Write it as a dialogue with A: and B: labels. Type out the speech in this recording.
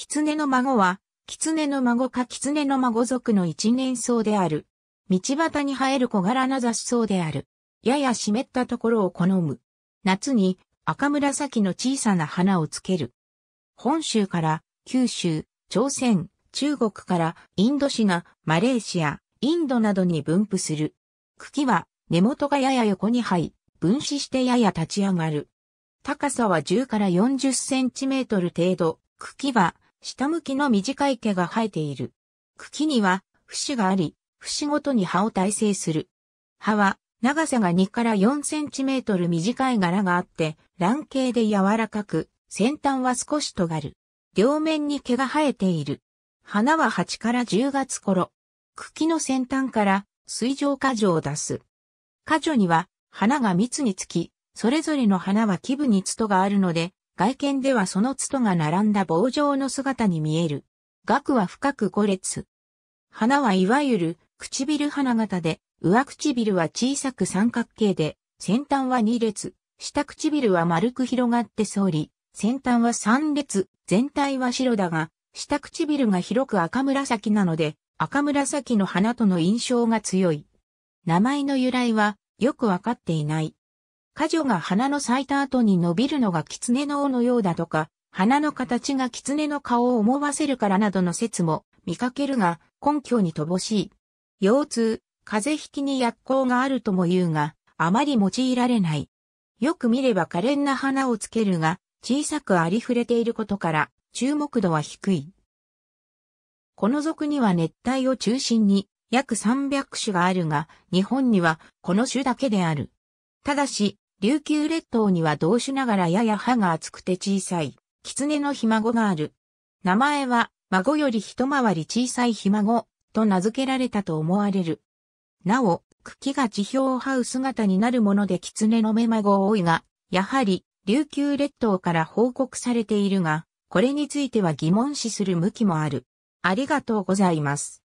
A: 狐の孫は、狐の孫か狐の孫族の一年草である。道端に生える小柄な雑草である。やや湿ったところを好む。夏に赤紫の小さな花をつける。本州から九州、朝鮮、中国からインドシナ、マレーシア、インドなどに分布する。茎は根元がやや横に這い、分子してやや立ち上がる。高さは10から40センチメートル程度。茎は下向きの短い毛が生えている。茎には、節があり、節ごとに葉を耐性する。葉は、長さが2から4センチメートル短い柄があって、卵形で柔らかく、先端は少し尖る。両面に毛が生えている。花は8から10月頃。茎の先端から水上果樹を出す。果樹には花が蜜につき、それぞれの花は気部にツトがあるので、外見ではそのツトが並んだ棒状の姿に見える。額は深く5列。花はいわゆる唇花形で、上唇は小さく三角形で、先端は2列、下唇は丸く広がって総理、先端は3列、全体は白だが、下唇が広く赤紫なので、赤紫の花との印象が強い。名前の由来はよくわかっていない。果樹が花の咲いた後に伸びるのが狐の尾のようだとか、花の形が狐の顔を思わせるからなどの説も見かけるが根拠に乏しい。腰痛、風邪ひきに薬効があるとも言うが、あまり用いられない。よく見れば可憐な花をつけるが、小さくありふれていることから、注目度は低い。この属には熱帯を中心に約300種があるが、日本にはこの種だけである。ただし、琉球列島には同種ながらやや歯が厚くて小さい、狐のひ孫がある。名前は、孫より一回り小さいひ孫、と名付けられたと思われる。なお、茎が地表を這う姿になるもので狐の目孫多いが、やはり、琉球列島から報告されているが、これについては疑問視する向きもある。ありがとうございます。